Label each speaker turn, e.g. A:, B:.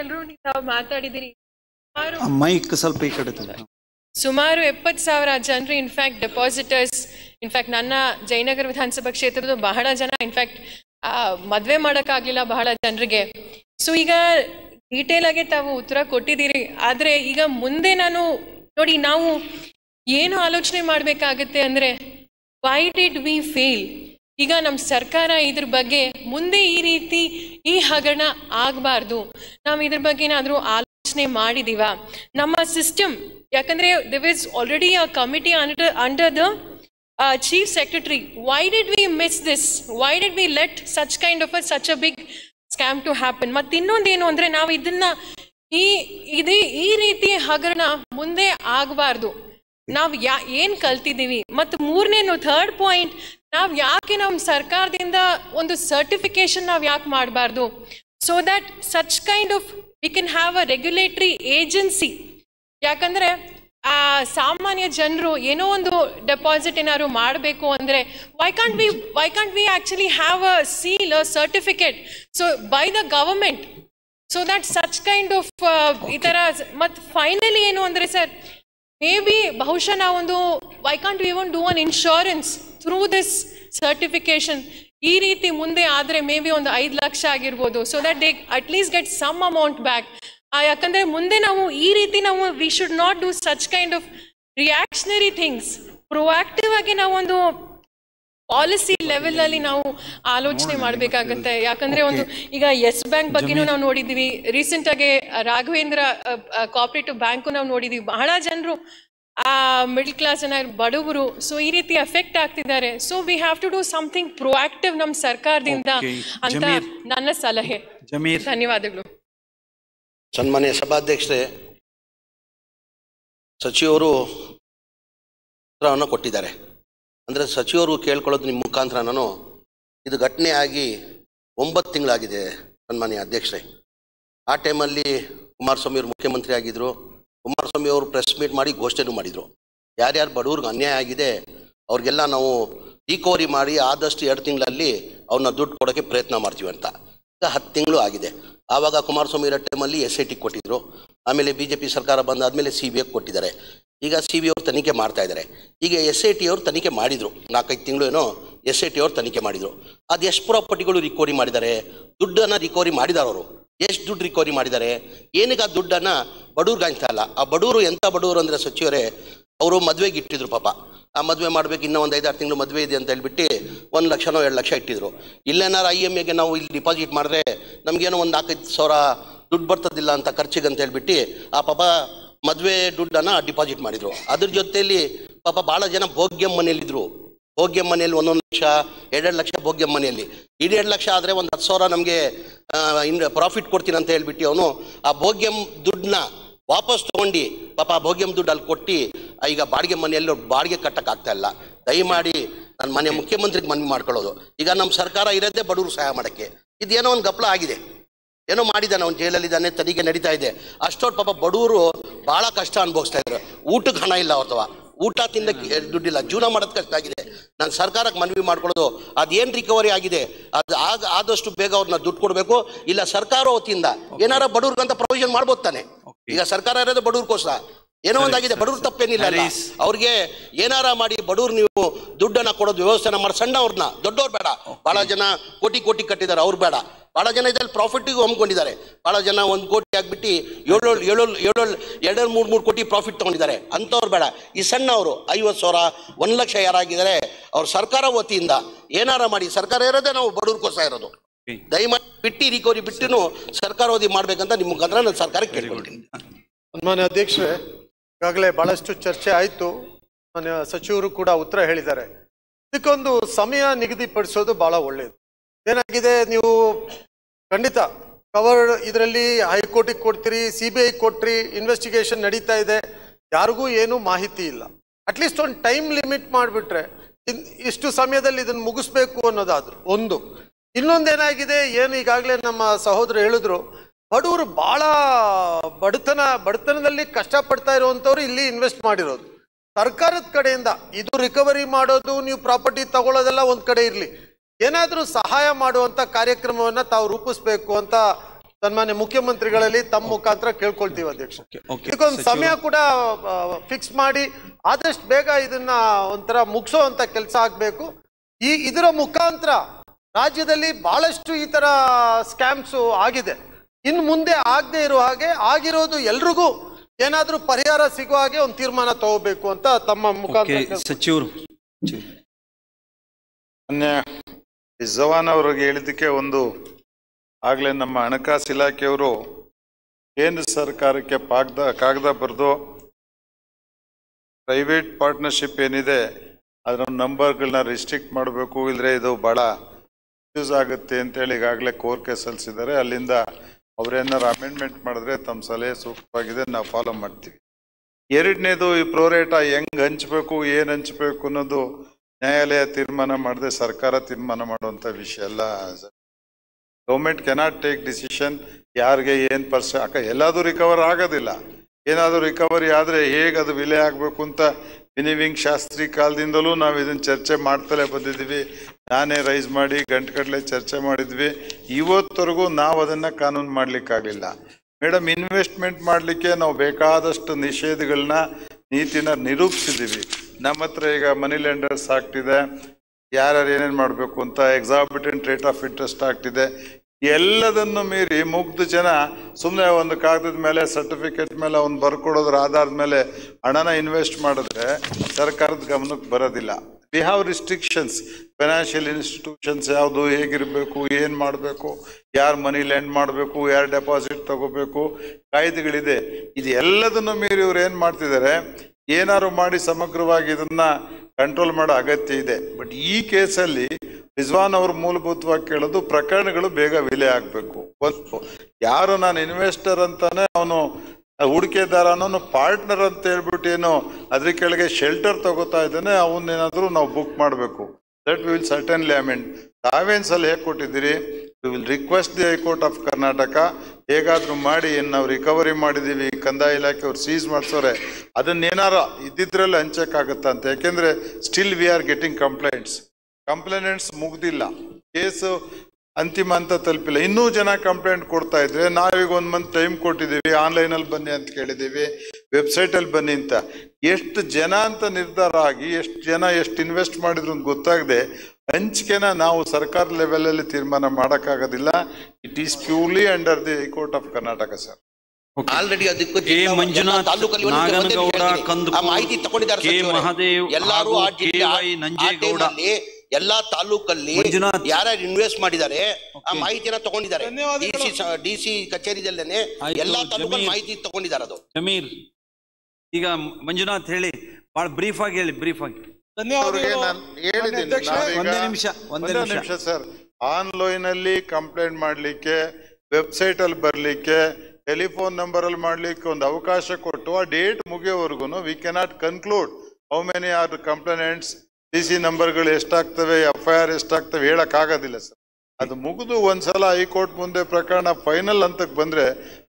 A: ಎಲ್ಲರೂ
B: ಮೈಕ್ ಸ್ವಲ್ಪ ಈ ಕಡೆ
A: ಸುಮಾರು ಎಪ್ಪತ್ತು ಸಾವಿರ ಜನರು ಇನ್ಫ್ಯಾಕ್ಟ್ ಡೆಪಾಸಿಟರ್ಸ್ ಇನ್ಫ್ಯಾಕ್ಟ್ ನನ್ನ ಜಯನಗರ ವಿಧಾನಸಭಾ ಕ್ಷೇತ್ರದ ಬಹಳ ಜನ ಇನ್ಫ್ಯಾಕ್ಟ್ ಮದುವೆ ಮಾಡೋಕ್ಕಾಗಲಿಲ್ಲ ಬಹಳ ಜನರಿಗೆ ಸೊ ಈಗ ಡೀಟೇಲ್ ಆಗಿ ತಾವು ಉತ್ತರ ಕೊಟ್ಟಿದ್ದೀರಿ ಆದರೆ ಈಗ ಮುಂದೆ ನಾನು ನೋಡಿ ನಾವು ಏನು ಆಲೋಚನೆ ಮಾಡಬೇಕಾಗತ್ತೆ ಅಂದ್ರೆ ವೈ ಡಿಡ್ ವಿ ಫೇಲ್ ಈಗ ನಮ್ಮ ಸರ್ಕಾರ ಇದ್ರ ಬಗ್ಗೆ ಮುಂದೆ ಈ ರೀತಿ ಈ ಹಗರಣ ಆಗಬಾರ್ದು ನಾವು ಇದ್ರ ಬಗ್ಗೆ ಏನಾದರೂ ಆಲೋಚನೆ ಮಾಡಿದೀವ ನಮ್ಮ ಸಿಸ್ಟಮ್ ಯಾಕಂದ್ರೆ there is already a committee under under the chief secretary why did we miss this why did we let such kind of a such a big scam to happen ಮತ್ತೆ ಇನ್ನೊಂದೇನು ಅಂದ್ರೆ ನಾವು ಇದನ್ನ ಈ ಇದೇ ಈ ರೀತಿ ಹಗರಣ ಮುಂದೆ ಆಗಬಾರ್ದು ನಾವು ಯಾ ಏನು ಕಲ್ತಿದ್ದೀವಿ ಮತ್ತು ಮೂರನೇನು ಥರ್ಡ್ ಪಾಯಿಂಟ್ ನಾವು ಯಾಕೆ ನಮ್ಮ ಸರ್ಕಾರದಿಂದ ಒಂದು ಸರ್ಟಿಫಿಕೇಶನ್ ನಾವು ಯಾಕೆ ಮಾಡಬಾರ್ದು so that such kind of we can have a regulatory agency ಯಾಕಂದರೆ ಆ ಸಾಮಾನ್ಯ ಜನರು ಏನೋ ಒಂದು ಡೆಪಾಸಿಟ್ ಏನಾದ್ರು ಮಾಡಬೇಕು ಅಂದರೆ why can't we why can't we actually have a seal a certificate so by the government so that such kind of ಈ ಥರ ಮತ್ತು ಫೈನಲಿ ಏನು ಅಂದರೆ ಸರ್ ಮೇ ಬಿ ಬಹುಶಃ ನಾವೊಂದು why can't we one do an insurance through this certification ಈ ರೀತಿ ಮುಂದೆ ಆದರೆ ಮೇ ಬಿ ಒಂದು ಐದು ಲಕ್ಷ ಆಗಿರ್ಬೋದು so that they at least get some amount back ಯಾಕಂದರೆ ಮುಂದೆ ನಾವು ಈ ರೀತಿ ನಾವು we should not do such kind of reactionary things proactive ಆಗಿ ನಾವೊಂದು ಪಾಲಿಸಿ ಲೆವೆಲ್ ಅಲ್ಲಿ ನಾವು ಆಲೋಚನೆ ಮಾಡಬೇಕಾಗುತ್ತೆ ಯಾಕಂದ್ರೆ ಒಂದು ಈಗ ಎಸ್ ಬ್ಯಾಂಕ್ ಬಗ್ಗೆನೂ ನಾವು ನೋಡಿದ್ವಿ ರೀಸೆಂಟ್ ಆಗಿ ರಾಘವೇಂದ್ರ ಕೋಆಪರೇಟಿವ್ ಬ್ಯಾಂಕ್ ನಾವು ನೋಡಿದ್ವಿ ಬಹಳ ಜನರು ಆ ಮಿಡ್ಲ್ ಕ್ಲಾಸ್ ಜನ ಬಡವರು ಸೊ ಈ ರೀತಿ ಎಫೆಕ್ಟ್ ಆಗ್ತಿದ್ದಾರೆ so we have to do something proactive ನಮ್ಮ ಸರ್ಕಾರದಿಂದ ಅಂತ ನನ್ನ ಸಲಹೆ ಧನ್ಯವಾದಗಳು
C: ಸನ್ಮಾನ್ಯ ಸಭಾಧ್ಯಕ್ಷರೇ ಸಚಿವರು ಉತ್ತರವನ್ನು ಕೊಟ್ಟಿದ್ದಾರೆ ಅಂದರೆ ಸಚಿವರು ಕೇಳ್ಕೊಳ್ಳೋದು ನಿಮ್ಮ ಮುಖಾಂತರ ನಾನು ಇದು ಘಟನೆ ಆಗಿ ಒಂಬತ್ತು ತಿಂಗಳಾಗಿದೆ ಸನ್ಮಾನ್ಯ ಅಧ್ಯಕ್ಷರೇ ಆ ಟೈಮಲ್ಲಿ ಕುಮಾರಸ್ವಾಮಿ ಮುಖ್ಯಮಂತ್ರಿ ಆಗಿದ್ದರು ಕುಮಾರಸ್ವಾಮಿ ಅವರು ಪ್ರೆಸ್ ಮೀಟ್ ಮಾಡಿ ಘೋಷಣೆ ಮಾಡಿದರು ಯಾರ್ಯಾರು ಬಡವ್ರಿಗೆ ಅನ್ಯಾಯ ಆಗಿದೆ ಅವ್ರಿಗೆಲ್ಲ ನಾವು ರಿಕವರಿ ಮಾಡಿ ಆದಷ್ಟು ಎರಡು ತಿಂಗಳಲ್ಲಿ ಅವ್ರನ್ನ ದುಡ್ಡು ಕೊಡೋಕ್ಕೆ ಪ್ರಯತ್ನ ಮಾಡ್ತೀವಿ ಅಂತ ಈಗ ಹತ್ತು ತಿಂಗಳು ಆಗಿದೆ ಆವಾಗ ಕುಮಾರಸ್ವಾಮಿ ಇರೋ ಟೈಮಲ್ಲಿ ಎಸ್ ಐ ಟಿ ಕೊಟ್ಟಿದ್ದರು ಆಮೇಲೆ ಬಿ ಜೆ ಪಿ ಸರ್ಕಾರ ಬಂದಾದಮೇಲೆ ಸಿ ಬಿ ಐ ಕೊಟ್ಟಿದ್ದಾರೆ ಈಗ ಸಿ ಬಿ ಅವ್ರು ತನಿಖೆ ಮಾಡ್ತಾ ಇದ್ದಾರೆ ಈಗ ಎಸ್ ಐ ಟಿ ಅವ್ರು ತನಿಖೆ ಮಾಡಿದರು ನಾಲ್ಕೈದು ತಿಂಗಳು ಏನೋ ಎಸ್ ಐ ಟಿ ಅವ್ರು ತನಿಖೆ ಮಾಡಿದರು ಅದು ಎಷ್ಟು ಪ್ರಾಪರ್ಟಿಗಳು ರಿಕವರಿ ಮಾಡಿದ್ದಾರೆ ದುಡ್ಡನ್ನು ರಿಕವರಿ ಮಾಡಿದ್ದಾರೆ ಅವರು ಎಷ್ಟು ದುಡ್ಡು ರಿಕವರಿ ಮಾಡಿದ್ದಾರೆ ಏನಿಗೆ ಆ ದುಡ್ಡನ್ನು ಬಡವ್ರಿಗೆ ಇಲ್ಲ ಆ ಬಡವರು ಎಂಥ ಬಡವರು ಅಂದರೆ ಸಚಿವರೇ ಅವರು ಮದುವೆಗೆ ಇಟ್ಟಿದ್ರು ಪಾಪ ಆ ಮದುವೆ ಮಾಡಬೇಕು ಇನ್ನೂ ಒಂದು ಐದಾರು ತಿಂಗಳು ಮದುವೆ ಇದೆ ಅಂತ ಹೇಳಿಬಿಟ್ಟು ಒಂದು ಲಕ್ಷನೋ ಎರಡು ಲಕ್ಷ ಇಟ್ಟಿದ್ರು ಇಲ್ಲೇನಾರು ಐ ಎಮ್ ಎಗೆ ನಾವು ಇಲ್ಲಿ ಡಿಪಾಸಿಟ್ ಮಾಡಿದ್ರೆ ನಮಗೇನೋ ಒಂದು ನಾಲ್ಕೈದು ಸಾವಿರ ದುಡ್ಡು ಬರ್ತದಿಲ್ಲ ಅಂತ ಖರ್ಚಿಗೆ ಅಂತ ಹೇಳಿಬಿಟ್ಟು ಆ ಪಾಪ ಮದುವೆ ದುಡ್ಡನ್ನು ಡಿಪಾಸಿಟ್ ಮಾಡಿದರು ಅದ್ರ ಜೊತೆಯಲ್ಲಿ ಪಾಪ ಭಾಳ ಜನ ಭೋಗ್ಯಂ ಮನೇಲಿದ್ದರು ಭೋಗ್ಯ ಮನೆಯಲ್ಲಿ ಒಂದೊಂದು ಲಕ್ಷ ಎರಡೆರಡು ಲಕ್ಷ ಭೋಗ್ಯ ಮನೆಯಲ್ಲಿ ಎರಡೆರಡು ಲಕ್ಷ ಆದರೆ ಒಂದು ಹತ್ತು ಸಾವಿರ ನಮಗೆ ಇನ್ ಪ್ರಾಫಿಟ್ ಕೊಡ್ತೀನಿ ಅಂತ ಹೇಳಿಬಿಟ್ಟು ಅವನು ಆ ಭೋಗ್ಯಂ ದುಡ್ಡನ್ನ ವಾಪಸ್ ತೊಗೊಂಡು ಪಾಪ ಆ ಭೋಗ್ಯಂ ದುಡ್ಡು ಅಲ್ಲಿ ಕೊಟ್ಟು ಈಗ ಬಾಡಿಗೆ ಮನೆಯಲ್ಲಿ ಬಾಡಿಗೆ ಕಟ್ಟೋಕ್ಕಾಗ್ತಾ ಇಲ್ಲ ದಯಮಾಡಿ ನನ್ನ ಮನೆ ಮುಖ್ಯಮಂತ್ರಿಗೆ ಮನವಿ ಮಾಡ್ಕೊಳ್ಳೋದು ಈಗ ನಮ್ಮ ಸರ್ಕಾರ ಇರೋದೇ ಬಡವರು ಸಹಾಯ ಮಾಡೋಕ್ಕೆ ಇದೇನೋ ಒಂದು ಗಪ್ಲ ಆಗಿದೆ ಏನೋ ಮಾಡಿದ್ದಾನೆ ಅವ್ನು ಜೈಲಲ್ಲಿದ್ದಾನೆ ತನಿಖೆ ನಡೀತಾ ಇದೆ ಅಷ್ಟೊಟ್ಟು ಪಾಪ ಬಡವರು ಭಾಳ ಕಷ್ಟ ಅನುಭವಿಸ್ತಾ ಇದ್ದಾರೆ ಊಟಕ್ಕೆ ಹಣ ಇಲ್ಲ ಅಥವಾ ಊಟ ತಿಂದ ದುಡ್ಡಿಲ್ಲ ಜೀವನ ಮಾಡೋದು ಕಷ್ಟ ಆಗಿದೆ ನಾನು ಸರ್ಕಾರಕ್ಕೆ ಮನವಿ ಮಾಡ್ಕೊಳ್ಳೋದು ಅದೇನು ರಿಕವರಿ ಆಗಿದೆ ಅದು ಆಗ ಆದಷ್ಟು ಬೇಗ ಅವ್ರನ್ನ ದುಡ್ಡು ಕೊಡಬೇಕು ಇಲ್ಲ ಸರ್ಕಾರ ವತಿಯಿಂದ ಏನಾರ ಬಡವ್ರಿಗಂತ ಪ್ರೊವಿಷನ್ ಮಾಡ್ಬೋದು ತಾನೆ ಈಗ ಸರ್ಕಾರ ಇರೋದು ಬಡವ್ರಿಗೋಸ್ಕರ ಏನೋ ಒಂದಾಗಿದೆ ಬಡವ್ರ ತಪ್ಪೇನಿಲ್ಲ ಅವ್ರಿಗೆ ಏನಾರ ಮಾಡಿ ಬಡವ್ರು ನೀವು ದುಡ್ಡನ್ನ ಕೊಡೋದು ವ್ಯವಸ್ಥೆನ ಮಾಡಿ ಸಣ್ಣ ಅವ್ರನ್ನ ದೊಡ್ಡವ್ರು ಬೇಡ ಬಹಳ ಜನ ಕೋಟಿ ಕೋಟಿ ಕಟ್ಟಿದ್ದಾರೆ ಅವ್ರು ಬೇಡ ಬಹಳ ಜನ ಇದ್ರಲ್ಲಿ ಪ್ರಾಫಿಟಿಗೂ ಹೊಮ್ಕೊಂಡಿದ್ದಾರೆ ಬಹಳ ಜನ ಒಂದು ಕೋಟಿ ಆಗ್ಬಿಟ್ಟು ಏಳು ಏಳು ಏಳು ಎರಡು ಮೂರ್ ಮೂರು ಕೋಟಿ ಪ್ರಾಫಿಟ್ ತಗೊಂಡಿದ್ದಾರೆ ಅಂಥವ್ರು ಬೇಡ ಈ ಸಣ್ಣ ಅವರು ಐವತ್ತು ಸಾವಿರ ಒಂದು ಲಕ್ಷ ಯಾರಾಗಿದ್ದಾರೆ ಅವ್ರ ಸರ್ಕಾರ ವತಿಯಿಂದ ಏನಾರ ಮಾಡಿ ಸರ್ಕಾರ ಇರೋದೇ ನಾವು ಬಡವ್ರಿಗೋಸ್ಕರ ಇರೋದು ದಯಮಾಡಿ ಬಿಟ್ಟು ರಿಕವರಿ ಬಿಟ್ಟು ವತಿ ಮಾಡ್ಬೇಕಂತ
B: ನಿಮ್ಮ ಮುಖಾಂತರ ನಾನು ಸರ್ಕಾರಕ್ಕೆ ಕೇಳ್ಕೊಳ್ತೀನಿ ಅಧ್ಯಕ್ಷರೇ ಈಗಾಗಲೇ ಭಾಳಷ್ಟು ಚರ್ಚೆ ಆಯಿತು ಸಚಿವರು ಕೂಡ ಉತ್ತರ ಹೇಳಿದ್ದಾರೆ ಇದಕ್ಕೊಂದು ಸಮಯ ನಿಗದಿಪಡಿಸೋದು ಭಾಳ ಒಳ್ಳೆಯದು ಏನಾಗಿದೆ ನೀವು ಖಂಡಿತ ಕವರ್ ಇದರಲ್ಲಿ ಹೈಕೋರ್ಟಿಗೆ ಕೊಡ್ತೀರಿ ಸಿ ಬಿ ಐ ಕೊಟ್ರಿ ಇನ್ವೆಸ್ಟಿಗೇಷನ್ ನಡೀತಾ ಇದೆ ಯಾರಿಗೂ ಏನೂ ಮಾಹಿತಿ ಇಲ್ಲ ಅಟ್ಲೀಸ್ಟ್ ಒಂದು ಟೈಮ್ ಲಿಮಿಟ್ ಮಾಡಿಬಿಟ್ರೆ ಇನ್ ಇಷ್ಟು ಸಮಯದಲ್ಲಿ ಇದನ್ನು ಮುಗಿಸ್ಬೇಕು ಅನ್ನೋದಾದ್ರು ಒಂದು ಇನ್ನೊಂದೇನಾಗಿದೆ ಏನು ಈಗಾಗಲೇ ನಮ್ಮ ಸಹೋದರು ಹೇಳಿದ್ರು ಬಡವರು ಬಹಳ ಬಡತನ ಬಡತನದಲ್ಲಿ ಪಡ್ತಾ ಇರುವಂಥವ್ರು ಇಲ್ಲಿ ಇನ್ವೆಸ್ಟ್ ಮಾಡಿರೋದು ಸರ್ಕಾರದ ಕಡೆಯಿಂದ ಇದು ರಿಕವರಿ ಮಾಡೋದು ನೀವು ಪ್ರಾಪರ್ಟಿ ತಗೊಳ್ಳೋದೆಲ್ಲ ಒಂದ್ ಕಡೆ ಇರಲಿ ಏನಾದರೂ ಸಹಾಯ ಮಾಡುವಂತ ಕಾರ್ಯಕ್ರಮವನ್ನ ತಾವು ರೂಪಿಸಬೇಕು ಅಂತ ಸನ್ಮಾನ್ಯ ಮುಖ್ಯಮಂತ್ರಿಗಳಲ್ಲಿ ತಮ್ಮ ಮುಖಾಂತರ ಕೇಳ್ಕೊಳ್ತೀವಿ ಅಧ್ಯಕ್ಷ ಇದಕ್ಕೊಂದು ಸಮಯ ಕೂಡ ಫಿಕ್ಸ್ ಮಾಡಿ ಆದಷ್ಟು ಬೇಗ ಇದನ್ನ ಒಂಥರ ಮುಗಿಸೋ ಅಂತ ಕೆಲಸ ಆಗಬೇಕು ಈ ಇದರ ಮುಖಾಂತರ ರಾಜ್ಯದಲ್ಲಿ ಬಹಳಷ್ಟು ಈ ತರ ಸ್ಕ್ಯಾಮ್ಸು ಆಗಿದೆ ಇನ್ನು ಮುಂದೆ ಆಗದೆ ಇರುವ ಹಾಗೆ ಆಗಿರೋದು ಎಲ್ರಿಗೂ ಏನಾದರೂ ಪರಿಹಾರ ಸಿಗುವ ಹಾಗೆ ಒಂದು ತೀರ್ಮಾನ ತಗೋಬೇಕು ಅಂತ ತಮ್ಮ ಮುಖಾಂತರ
C: ಸಚಿವರು
D: ಜವಾನ್ ಅವ್ರಿಗೆ ಹೇಳಿದಕ್ಕೆ ಒಂದು ಆಗಲೇ ನಮ್ಮ ಹಣಕಾಸು ಇಲಾಖೆಯವರು ಕೇಂದ್ರ ಸರ್ಕಾರಕ್ಕೆ ಪಾಗ್ದ ಕಾಗದ ಬರೆದು ಪ್ರೈವೇಟ್ ಪಾರ್ಟ್ನರ್ಶಿಪ್ ಏನಿದೆ ಅದರ ನಂಬರ್ಗಳನ್ನ ರಿಸ್ಟ್ರಿಕ್ಟ್ ಮಾಡಬೇಕು ಇದ್ರೆ ಇದು ಭಾಳ ಯೂಸ್ ಆಗುತ್ತೆ ಅಂತೇಳಿ ಈಗಾಗಲೇ ಕೋರ್ಕೆ ಸಲ್ಲಿಸಿದ್ದಾರೆ ಅಲ್ಲಿಂದ ಅವ್ರೇನಾರು ಅಮೆಂಡ್ಮೆಂಟ್ ಮಾಡಿದ್ರೆ ತಮ್ಮ ಸಲಹೆ ಸೂಕ್ತವಾಗಿದೆ ನಾವು ಫಾಲೋ ಮಾಡ್ತೀವಿ ಎರಡನೇದು ಈ ಪ್ರೋರೇಟ ಹೆಂಗ್ ಹಂಚಬೇಕು ಏನು ಹಂಚಬೇಕು ಅನ್ನೋದು ನ್ಯಾಯಾಲಯ ತೀರ್ಮಾನ ಮಾಡಿದೆ ಸರ್ಕಾರ ತೀರ್ಮಾನ ಮಾಡುವಂಥ ವಿಷಯ ಅಲ್ಲ ಗೌರ್ಮೆಂಟ್ ಕೆನಾಟ್ ಟೇಕ್ ಡಿಸಿಷನ್ ಯಾರಿಗೆ ಏನು ಪರ್ಸೆ ಅಕ್ಕ ಎಲ್ಲಾದರೂ ರಿಕವರ್ ಆಗೋದಿಲ್ಲ ಏನಾದರೂ ರಿಕವರಿ ಆದರೆ ಹೇಗೆ ಅದು ವಿಲೆ ಆಗಬೇಕು ಅಂತ ವಿನಿವಿಂಗ್ ಶಾಸ್ತ್ರಿ ಕಾಲದಿಂದಲೂ ನಾವು ಇದನ್ನು ಚರ್ಚೆ ಮಾಡ್ತಲೇ ಬಂದಿದ್ದೀವಿ ನಾನೇ ರೈಸ್ ಮಾಡಿ ಗಂಟುಗಟ್ಟಲೆ ಚರ್ಚೆ ಮಾಡಿದ್ವಿ ಇವತ್ತರೆಗೂ ನಾವು ಅದನ್ನು ಕಾನೂನು ಮಾಡಲಿಕ್ಕಾಗಲಿಲ್ಲ ಮೇಡಮ್ ಇನ್ವೆಸ್ಟ್ಮೆಂಟ್ ಮಾಡಲಿಕ್ಕೆ ನಾವು ಬೇಕಾದಷ್ಟು ನಿಷೇಧಗಳನ್ನ ನೀತಿನ ನಿರೂಪಿಸಿದ್ದೀವಿ ನಮ್ಮ ಹತ್ರ ಈಗ ಮನಿ ಲೆಂಡರ್ಸ್ ಆಗ್ತಿದೆ ಯಾರ್ಯಾರು ಏನೇನು ಮಾಡಬೇಕು ಅಂತ ಎಕ್ಸಾಬಿಟೆಂಟ್ ರೇಟ್ ಆಫ್ ಇಂಟ್ರೆಸ್ಟ್ ಆಗ್ತಿದೆ ಎಲ್ಲದನ್ನು ಮೀರಿ ಮುಗ್ಧ ಜನ ಸುಮ್ಮನೆ ಒಂದು ಕಾಗದದ ಮೇಲೆ ಸರ್ಟಿಫಿಕೇಟ್ ಮೇಲೆ ಅವ್ನು ಬರ್ಕೊಡೋದ್ರ ಆಧಾರದ ಮೇಲೆ ಹಣನ ಇನ್ವೆಸ್ಟ್ ಮಾಡಿದ್ರೆ ಸರ್ಕಾರದ ಗಮನಕ್ಕೆ ಬರೋದಿಲ್ಲ we have restrictions financial institutions ಯಾವುದು ಹೇಗಿರಬೇಕು ಏನು ಮಾಡಬೇಕು ಯಾರು ಮನಿ ಲೆಂಡ್ ಮಾಡಬೇಕು ಯಾರು ಡೆಪಾಸಿಟ್ ತಗೋಬೇಕು ಕಾಯ್ದೆಗಳಿದೆ ಇದು ಎಲ್ಲದನ್ನು ಮೀರಿ ಇವ್ರು ಏನು ಮಾಡ್ತಿದ್ದಾರೆ ಏನಾದ್ರು ಮಾಡಿ ಸಮಗ್ರವಾಗಿ ಇದನ್ನ ಕಂಟ್ರೋಲ್ ಮಾಡೋ ಅಗತ್ಯ ಇದೆ ಬಟ್ ಈ ಕೇಸಲ್ಲಿ ರಿಜ್ವಾನ್ ಅವರು ಮೂಲಭೂತವಾಗಿ ಕೇಳೋದು ಪ್ರಕರಣಗಳು ಬೇಗ ವಿಲೆ ಆಗಬೇಕು ಒಂದು ಯಾರು ನಾನು ಇನ್ವೆಸ್ಟರ್ ಅಂತಾನೆ ಅವನು ಅನ್ನೋನು ಪಾರ್ಟ್ನರ್ ಅಂತ ಹೇಳ್ಬಿಟ್ಟು ಏನು ಅದ್ರ ಕೆಳಗೆ ಶೆಲ್ಟರ್ ತಗೋತಾ ಇದ್ದಾನೆ ಅವನ್ನೇನಾದರೂ ನಾವು ಬುಕ್ ಮಾಡಬೇಕು that we will certainly amend ತಾವೇನು ಹೇಗೆ ಕೊಟ್ಟಿದ್ದೀರಿ we will request the high court of Karnataka ಹೇಗಾದರೂ ಮಾಡಿ ನಾವು ರಿಕವರಿ ಮಾಡಿದ್ದೀವಿ ಕಂದಾಯ ಇಲಾಖೆ ಅವ್ರು ಸೀಸ್ ಮಾಡಿಸೋರೆ ಅದನ್ನೇನಾರ ಇದ್ದಿದ್ರಲ್ಲಿ ಹಂಚೋಕ್ಕಾಗುತ್ತಾ ಅಂತ ಯಾಕೆಂದರೆ still we are getting complaints complaints ಮುಗ್ದಿಲ್ಲ ಕೇಸು ಅಂತಿಮ ಅಂತ ತಲುಪಿಲ್ಲ ಇನ್ನೂ ಜನ ಕಂಪ್ಲೇಂಟ್ ಕೊಡ್ತಾ ಇದ್ರೆ ನಾವೀಗ ಒಂದು ಮಂತ್ ಟೈಮ್ ಕೊಟ್ಟಿದ್ದೀವಿ ಆನ್ಲೈನಲ್ಲಿ ಬನ್ನಿ ಅಂತ ಕೇಳಿದ್ದೀವಿ ವೆಬ್ಸೈಟಲ್ಲಿ ಬನ್ನಿ ಅಂತ ಎಷ್ಟು ಜನ ಅಂತ ನಿರ್ಧಾರ ಆಗಿ ಎಷ್ಟು ಜನ ಎಷ್ಟು ಇನ್ವೆಸ್ಟ್ ಮಾಡಿದ್ರು ಅಂತ ಗೊತ್ತಾಗದೆ ಹಂಚಿಕೆನ ನಾವು ಸರ್ಕಾರ ಲೆವೆಲಲ್ಲಿ ತೀರ್ಮಾನ ಮಾಡೋಕ್ಕಾಗೋದಿಲ್ಲ it is purely under the court of Karnataka sir
C: already ಅದಕ್ಕೆ ಮಾಹಿತಿ ತಗೊಂಡಿದ್ದಾರೆ ಎಲ್ಲರೂ ಎಲ್ಲಾ ತಾಲೂಕಲ್ಲಿ ಯಾರ್ಯಾರು ಇನ್ವೆಸ್ಟ್ ಮಾಡಿದ್ದಾರೆ ಆ ಮಾಹಿತಿಯನ್ನ ತಗೊಂಡಿದ್ದಾರೆ ಡಿಸಿ ಕಚೇರಿದಲ್ಲೇನೆ
B: ಎಲ್ಲಾ ತಾಲೂಕಲ್ಲಿ ಮಾಹಿತಿ ತಗೊಂಡಿದ್ದಾರೆ ಅದು ಈಗ ಮಂಜುನಾಥ್ ಹೇಳಿ
D: ಬಹಳ ಬ್ರೀಫ್ ಆಗಿ ಹೇಳಿ ಬ್ರೀಫ್ ಆಗಿ ನಿಮಿಷ ನಿಮಿಷ ಸರ್ ಆನ್ಲೈನ್ ಅಲ್ಲಿ ಕಂಪ್ಲೇಂಟ್ ಮಾಡ್ಲಿಕ್ಕೆ ವೆಬ್ಸೈಟ್ ಅಲ್ಲಿ ಬರ್ಲಿಕ್ಕೆ ಟೆಲಿಫೋನ್ ನಂಬರ್ ಅಲ್ಲಿ ಮಾಡ್ಲಿಕ್ಕೆ ಒಂದು ಅವಕಾಶ ಕೊಟ್ಟು ಆ ಡೇಟ್ ಮುಗಿಯೋವರೆಗೂ we cannot conclude how many are complainants C C ನಂಬರ್ಗಳು ಎಷ್ಟಾಗ್ತವೆ ಎಫ್ ಐ ಆರ್ ಎಷ್ಟಾಗ್ತವೆ ಹೇಳಕ್ ಆಗೋದಿಲ್ಲ ಸರ್ ಅದು ಮುಗಿದು ಒಂದ್ಸಲ ಹೈಕೋರ್ಟ್ ಮುಂದೆ ಪ್ರಕರಣ ಫೈನಲ್ ಹಂತಕ್ಕೆ ಬಂದ್ರೆ